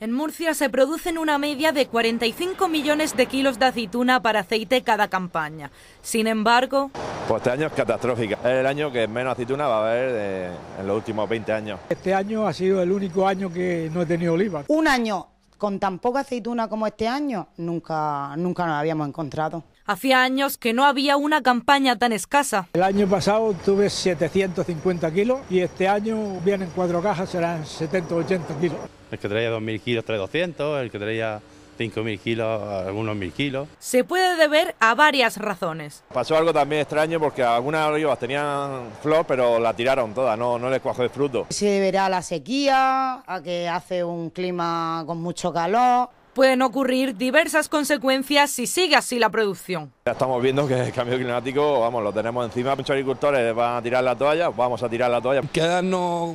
En Murcia se producen una media de 45 millones de kilos de aceituna para aceite cada campaña. Sin embargo... Pues este año es catastrófica. Es el año que menos aceituna va a haber en los últimos 20 años. Este año ha sido el único año que no he tenido oliva. Un año con tan poca aceituna como este año, nunca, nunca nos habíamos encontrado. Hacía años que no había una campaña tan escasa. El año pasado tuve 750 kilos y este año vienen cuatro cajas, serán 70 80 kilos. El que traía 2.000 kilos trae 200, el que traía 5.000 kilos, algunos 1.000 kilos. Se puede deber a varias razones. Pasó algo también extraño porque algunas olivas tenían flor, pero la tiraron todas, no, no les cuajo el fruto. Se deberá a la sequía, a que hace un clima con mucho calor. Pueden ocurrir diversas consecuencias si sigue así la producción. Ya estamos viendo que el cambio climático, vamos, lo tenemos encima. Muchos agricultores van a tirar la toalla, vamos a tirar la toalla. Quedarnos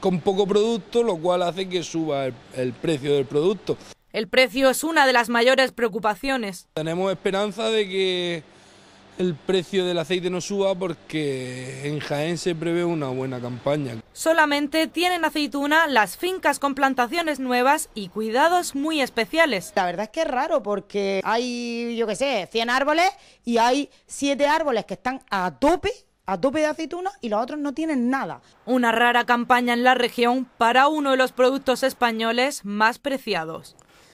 con poco producto, lo cual hace que suba el precio del producto. El precio es una de las mayores preocupaciones. Tenemos esperanza de que el precio del aceite no suba porque en Jaén se prevé una buena campaña. Solamente tienen aceituna las fincas con plantaciones nuevas y cuidados muy especiales. La verdad es que es raro porque hay, yo qué sé, 100 árboles y hay 7 árboles que están a tope a tope de aceituna y los otros no tienen nada. Una rara campaña en la región para uno de los productos españoles más preciados.